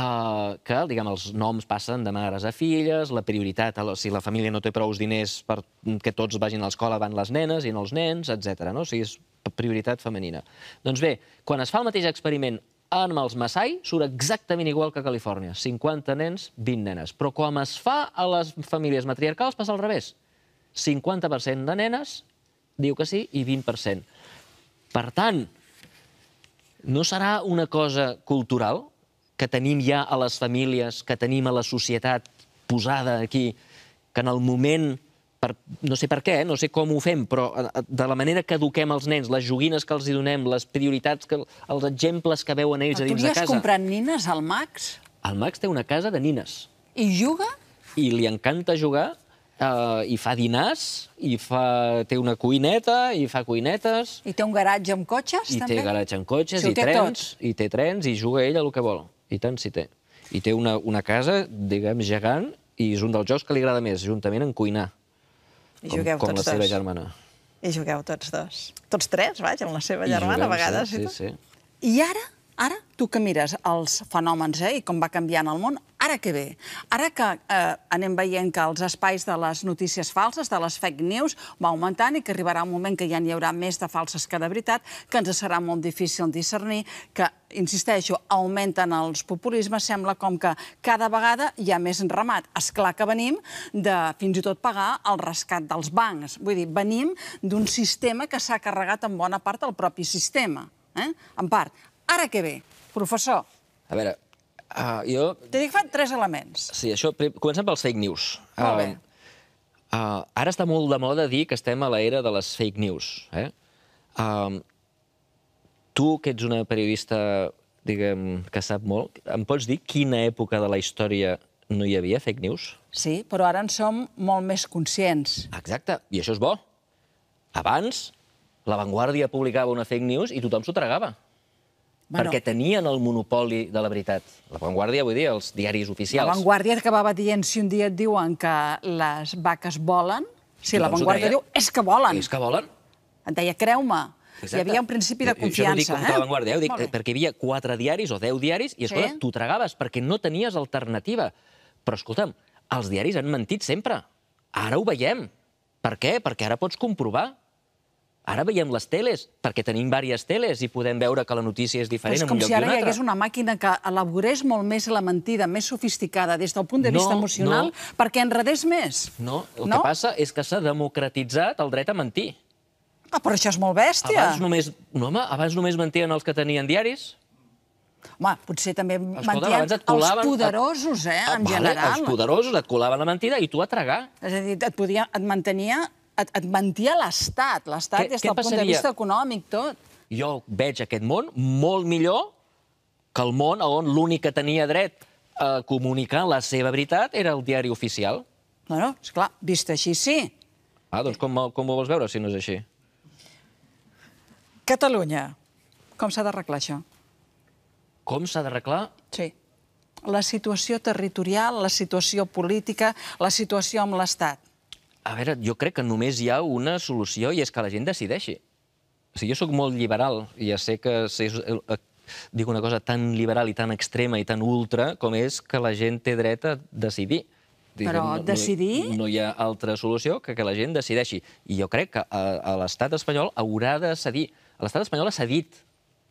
Uh, que, diguem, els noms passen de mares a filles, la prioritat, si la família no té prous diners per que tots vagin a l'escola, van les nenes i no els nens, etc. No? O sigui, és prioritat femenina. Doncs bé, quan es fa el mateix experiment amb els Maasai surt exactament igual que a Califòrnia. 50 nens, 20 nenes. Però com es fa a les famílies matriarcals passa al revés. 50% de nenes diu que sí i 20%. Per tant, no serà una cosa cultural que tenim ja a les famílies, que tenim a la societat posada aquí, que en el moment per, no sé per què, no sé com ho fem, però eh, eh, de la manera que eduquem els nens, les joguines que els hi donem, les prioritats, que, els exemples que veuen ells a dins de casa... Tu li has comprat nines al Max? El Max té una casa de nines. I juga? I li encanta jugar, eh, i fa dinars, i fa... té una cuineta, i fa cuinetes... I té un garatge amb cotxes, i també? I té garatge amb cotxes, si i trens, tot. i té trens, i juga ell a el que vol. I tant si té. I té una, una casa, diguem, gegant, i és un dels jocs que li agrada més, juntament amb cuinar i jugueu com, com tots la seva dos. germana. I jugueu tots dos. Tots tres, vaig, amb la seva I germana, jugueu, a vegades. Sí, sí, sí. I ara Ara, tu que mires els fenòmens eh, i com va canviant el món, ara què ve? Ara que eh, anem veient que els espais de les notícies falses, de les fake news, va augmentant i que arribarà un moment que ja n'hi haurà més de falses que de veritat, que ens serà molt difícil discernir, que, insisteixo, augmenten els populismes, sembla com que cada vegada hi ha més remat. És clar que venim de fins i tot pagar el rescat dels bancs. Vull dir, venim d'un sistema que s'ha carregat en bona part el propi sistema. Eh? En part, Ara què ve, professor? A veure, uh, jo... T'he dit que tres elements. Sí, això... Comencem pels fake news. Molt ah, bé. Uh, uh, ara està molt de moda dir que estem a l'era de les fake news. Eh? Uh, tu, que ets una periodista diguem, que sap molt, em pots dir quina època de la història no hi havia fake news? Sí, però ara en som molt més conscients. Exacte, i això és bo. Abans, La Vanguardia publicava una fake news i tothom s'ho tragava. Bueno, perquè tenien el monopoli de la veritat. La Vanguardia, vull dir, els diaris oficials. La Vanguardia acabava dient, si un dia et diuen que les vaques volen, si sí, la doncs Vanguardia diu, és que volen. És que volen. Et deia, creu-me. Exacte. Hi havia un principi de confiança. Jo no dic eh? la Vanguardia, ho dic eh, perquè hi havia quatre diaris o deu diaris i, escolta, sí? t'ho tragaves perquè no tenies alternativa. Però, escolta'm, els diaris han mentit sempre. Ara ho veiem. Per què? Perquè ara pots comprovar Ara veiem les teles, perquè tenim diverses teles i podem veure que la notícia és diferent en un lloc i un altre. És com si ara hi hagués una màquina que elaborés molt més la mentida, més sofisticada, des del punt de vista emocional, perquè enredés més. No, el que passa és que s'ha democratitzat el dret a mentir. Ah, però això és molt bèstia. Abans només, no, home, abans només mentien els que tenien diaris. Home, potser també mentien els poderosos, eh, en ah, general. Els poderosos et colaven la mentida i tu a tragar. És a dir, et mantenia et, et mentia l'Estat, l'Estat des del punt de vista econòmic, tot. Jo veig aquest món molt millor que el món on l'únic que tenia dret a comunicar la seva veritat era el diari oficial. Bueno, esclar, vist així, sí. Ah, doncs com, com ho vols veure, si no és així? Catalunya, com s'ha d'arreglar això? Com s'ha d'arreglar? Sí. La situació territorial, la situació política, la situació amb l'Estat. A veure, jo crec que només hi ha una solució i és que la gent decideixi. O sigui, jo sóc molt liberal, i ja sé que és, eh, dic una cosa tan liberal i tan extrema i tan ultra com és que la gent té dret a decidir. Però no, decidir... No, no hi ha altra solució que que la gent decideixi. I jo crec que a, a l'estat espanyol haurà de cedir. L'estat espanyol ha cedit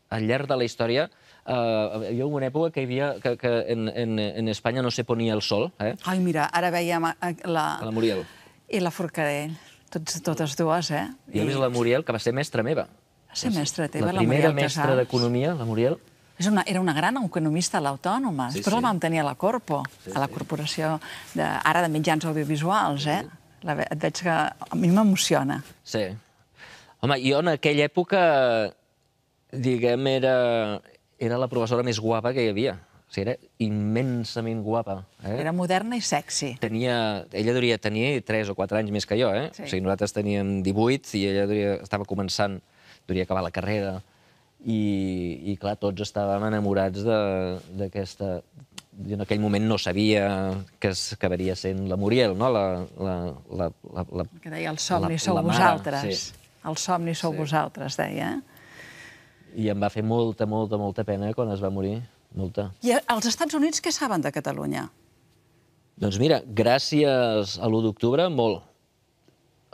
al llarg de la història Uh, hi ha una època que hi havia que, que en, en, en Espanya no se ponia el sol. Eh? Ai, mira, ara veiem eh, la... A la Muriel i la Forcadell. Tots, totes dues, eh? Jo he vist la Muriel, que va ser mestra meva. Va ser mestra teva, la, la Muriel Casals. La primera mestra d'Economia, la Muriel. És una, era una gran economista a l'Autònoma. Sí, Després sí. la vam tenir a la Corpo, sí, a la Corporació de, ara de Mitjans Audiovisuals, eh? La, et veig que a mi m'emociona. Sí. Home, jo en aquella època, diguem, era, era la professora més guapa que hi havia. O sigui, era immensament guapa. Eh? Era moderna i sexy. Tenia, ella devia tenir 3 o 4 anys més que jo. Eh? Sí. O sigui, nosaltres teníem 18 i ella devia, estava començant, devia acabar la carrera. I, i clar, tots estàvem enamorats d'aquesta... Jo en aquell moment no sabia que es acabaria sent la Muriel, no? La, la, la, la, la que deia, el somni la, sou la vosaltres. Sí. El somni sou sí. vosaltres, deia. I em va fer molta, molta, molta pena quan es va morir. Molta. I als Estats Units què saben de Catalunya? Doncs mira, gràcies a l'1 d'octubre, molt.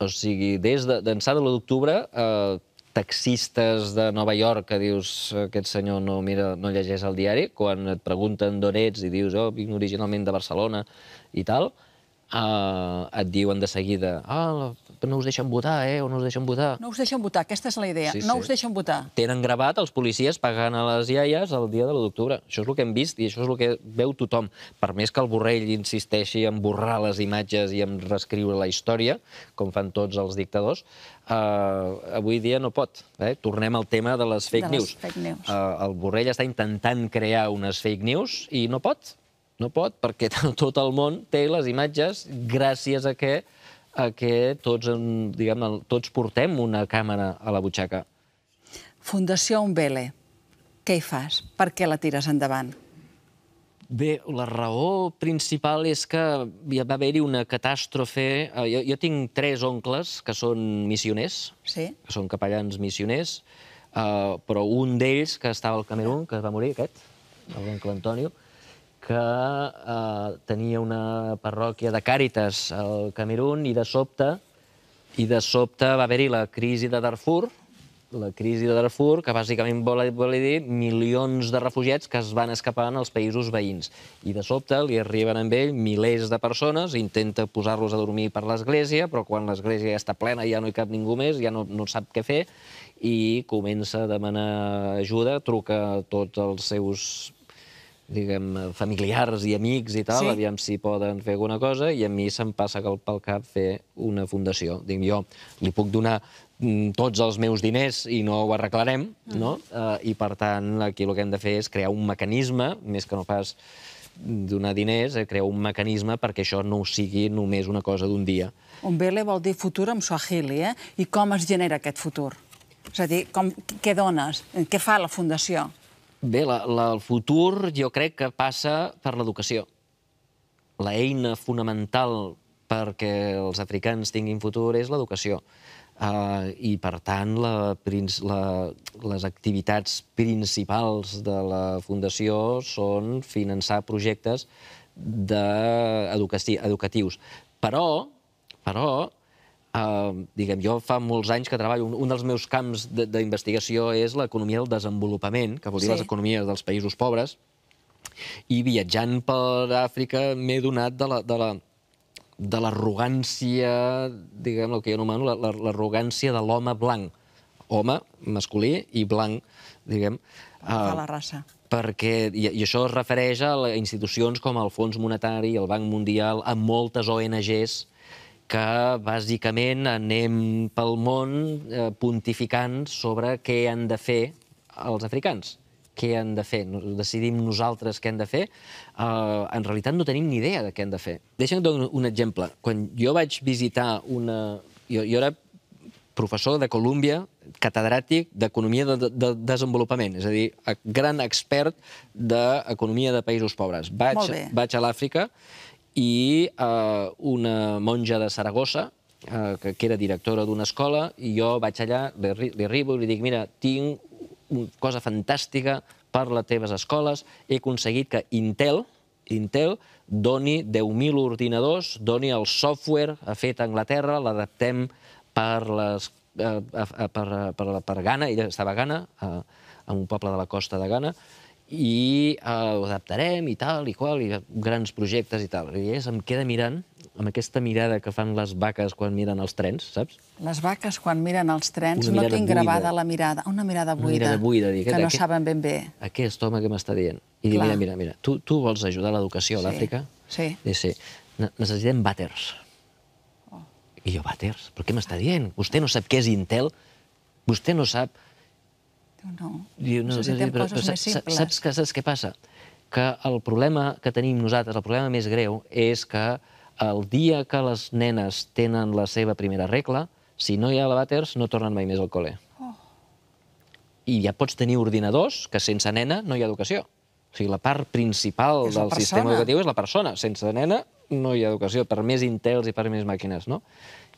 O sigui, des de, d'ençà de l'1 d'octubre, eh, taxistes de Nova York que dius aquest senyor no, mira, no llegeix el diari, quan et pregunten d'on ets i dius oh, vinc originalment de Barcelona i tal, eh, et diuen de seguida ah, no us deixen votar, eh, o no us deixen votar. No us deixen votar, aquesta és la idea, sí, no sí. us deixen votar. Tenen gravat els policies pagant a les iaies el dia de l'1 d'octubre. Això és el que hem vist i això és el que veu tothom. Per més que el Borrell insisteixi en borrar les imatges i en reescriure la història, com fan tots els dictadors, eh, avui dia no pot. Eh? Tornem al tema de les fake de les news. Fake news. Eh, el Borrell està intentant crear unes fake news i no pot, no pot, perquè tot el món té les imatges gràcies a que, a que tots, diguem, tots portem una càmera a la butxaca. Fundació Umbele, què hi fas? Per què la tires endavant? Bé, la raó principal és que va haver-hi una catàstrofe... Eh, jo, jo tinc tres oncles que són missioners, sí? que són capellans missioners, eh, però un d'ells, que estava al Camerún, que es va morir, aquest, l'oncle Antonio, que eh, tenia una parròquia de Càritas al Camerún i de sobte i de sobte va haver-hi la crisi de Darfur, la crisi de Darfur, que bàsicament vol, vol dir milions de refugiats que es van escapar en els països veïns. I de sobte li arriben amb ell milers de persones, intenta posar-los a dormir per l'església, però quan l'església ja està plena ja no hi cap ningú més, ja no, no sap què fer, i comença a demanar ajuda, truca tots els seus diguem, familiars i amics i tal, sí. aviam si poden fer alguna cosa, i a mi se'm passa que pel cap fer una fundació. Dic, jo li puc donar mm, tots els meus diners i no ho arreglarem, ah. no? Eh, I, per tant, aquí el que hem de fer és crear un mecanisme, més que no pas donar diners, eh, crear un mecanisme perquè això no sigui només una cosa d'un dia. Umbele vol dir futur amb Swahili, eh? I com es genera aquest futur? És a dir, com, què dones? Què fa la Fundació? Bé, la, la, el futur jo crec que passa per l'educació. L'eina fonamental perquè els africans tinguin futur és l'educació. Uh, I, per tant, la, la, les activitats principals de la Fundació són finançar projectes de, educatius. Però, però Uh, diguem, jo fa molts anys que treballo, un, un dels meus camps d'investigació és l'economia del desenvolupament, que vol dir sí. les economies dels països pobres, i viatjant per Àfrica m'he donat de la, de la, de l'arrogància, diguem el que jo anomeno, l'arrogància de l'home blanc. Home, masculí, i blanc, diguem. De la raça. Perquè, i, i això es refereix a institucions com el Fons Monetari, el Banc Mundial, a moltes ONGs que bàsicament anem pel món eh, pontificant sobre què han de fer els africans què han de fer, decidim nosaltres què han de fer, Eh, en realitat no tenim ni idea de què han de fer. Deixa'm donar un exemple. Quan jo vaig visitar una... Jo, jo era professor de Colúmbia, catedràtic d'Economia de, de, de Desenvolupament, és a dir, gran expert d'Economia de Països Pobres. Vaig, vaig a l'Àfrica i eh, una monja de Saragossa, eh, que, que era directora d'una escola, i jo vaig allà, li, li arribo i li dic, mira, tinc una cosa fantàstica per les teves escoles, he aconseguit que Intel, Intel doni 10.000 ordinadors, doni el software fet a Anglaterra, l'adaptem per, les, eh, per, per, per Ghana, ella estava a Ghana, en un poble de la costa de Ghana, i eh, ho adaptarem i tal i qual, i grans projectes i tal. I és, em queda mirant, amb aquesta mirada que fan les vaques quan miren els trens, saps? Les vaques quan miren els trens no tinc buida. gravada la mirada, una mirada buida, una mirada buida dic, que no aquest, saben ben bé. Aquest home que m'està dient. I dic, mira, mira, mira, tu, tu vols ajudar l'educació a l'Àfrica? Sí. sí. sí. necessitem vàters. Oh. I jo, vàters? Però què m'està dient? Vostè no sap què és Intel? Vostè no sap no. Diu, no, Necessitem però, coses però, més simples. Saps, que, saps què passa? Que el problema que tenim nosaltres, el problema més greu, és que el dia que les nenes tenen la seva primera regla, si no hi ha lavàters, no tornen mai més al col·le. Oh. I ja pots tenir ordinadors que sense nena no hi ha educació. O sigui, la part principal la del persona. sistema educatiu és la persona. Sense nena no hi ha educació, per més intels i per més màquines, no?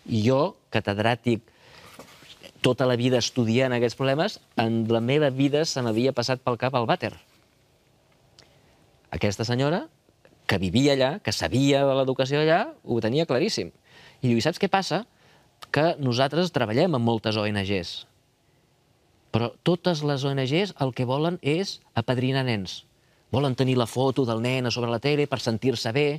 I jo, catedràtic tota la vida estudiant aquests problemes, en la meva vida se m'havia passat pel cap el vàter. Aquesta senyora, que vivia allà, que sabia de l'educació allà, ho tenia claríssim. I diu, i saps què passa? Que nosaltres treballem amb moltes ONGs, però totes les ONGs el que volen és apadrinar nens. Volen tenir la foto del nen a sobre la tele per sentir-se bé,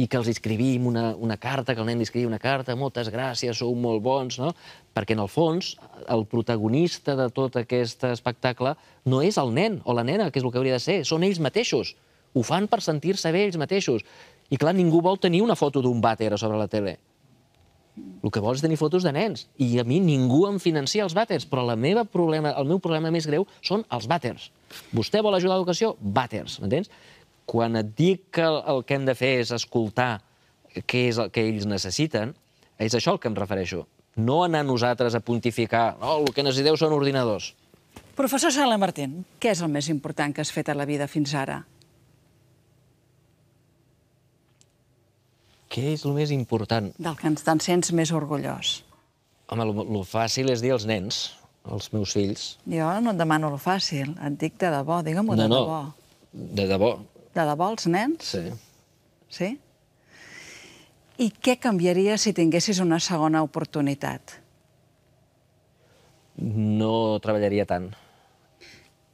i que els escrivim una, una carta, que el nen li escrivi una carta, moltes gràcies, sou molt bons, no? Perquè, en el fons, el protagonista de tot aquest espectacle no és el nen o la nena, que és el que hauria de ser, són ells mateixos. Ho fan per sentir-se bé ells mateixos. I, clar, ningú vol tenir una foto d'un vàter sobre la tele. El que vols és tenir fotos de nens. I a mi ningú em financia els vàters, però la meva problema, el meu problema més greu són els vàters. Vostè vol ajudar a l'educació? Vàters, m'entens? quan et dic que el que hem de fer és escoltar què és el que ells necessiten, és això el que em refereixo. No anar nosaltres a pontificar oh, el que necessiteu són ordinadors. Professor Sala Martín, què és el més important que has fet a la vida fins ara? Què és el més important? Del que ens te'n sents més orgullós. Home, el fàcil és dir als nens, als meus fills... Jo no et demano el fàcil, et dic de debò, digue-m'ho no, de no. debò. De debò, de debò, els nens? Sí. Sí? I què canviaria si tinguessis una segona oportunitat? No treballaria tant.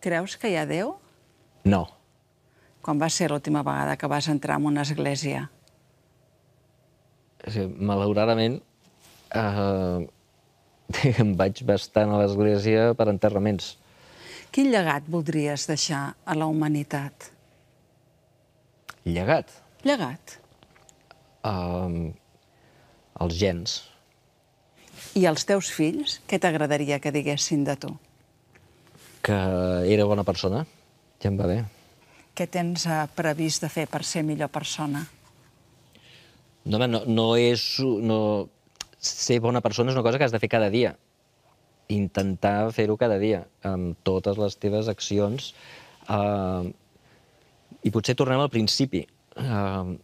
Creus que hi ha Déu? No. Quan va ser l'última vegada que vas entrar en una església? Sí, malauradament, eh, em vaig bastant a l'església per enterraments. Quin llegat voldries deixar a la humanitat? Llegat. Llegat. Uh, els gens. I els teus fills, què t'agradaria que diguessin de tu? Que era bona persona, ja em va bé. Què tens eh, previst de fer per ser millor persona? No, no, no és... No... Ser bona persona és una cosa que has de fer cada dia. Intentar fer-ho cada dia, amb totes les teves accions, eh, uh i potser tornem al principi. Uh,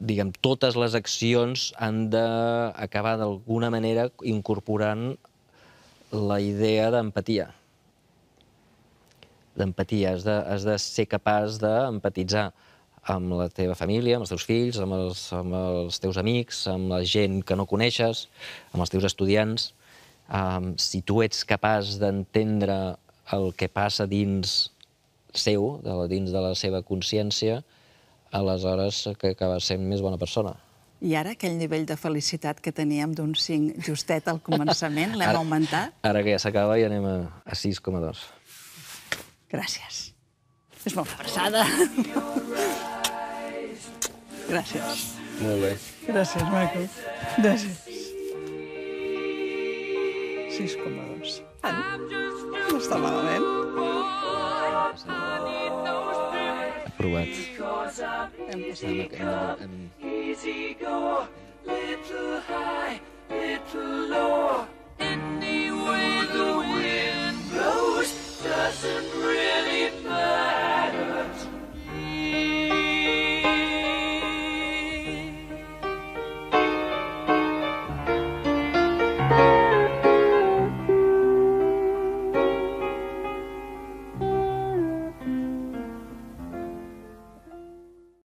diguem, totes les accions han d'acabar d'alguna manera incorporant la idea d'empatia. D'empatia. Has, de, has de ser capaç d'empatitzar amb la teva família, amb els teus fills, amb els, amb els teus amics, amb la gent que no coneixes, amb els teus estudiants. Um, si tu ets capaç d'entendre el que passa dins seu, de la, dins de la seva consciència, aleshores que acaba sent més bona persona. I ara aquell nivell de felicitat que teníem d'un 5 justet al començament, l'hem augmentat? Ara que ja s'acaba i ja anem a, a 6,2. Gràcies. És molt forçada. Gràcies. Molt bé. Gràcies, Michael. Gràcies. 6,2. Ah, no està malament. Provat. Ten poznámek Animal Easy Anyway the wind blows, doesn't really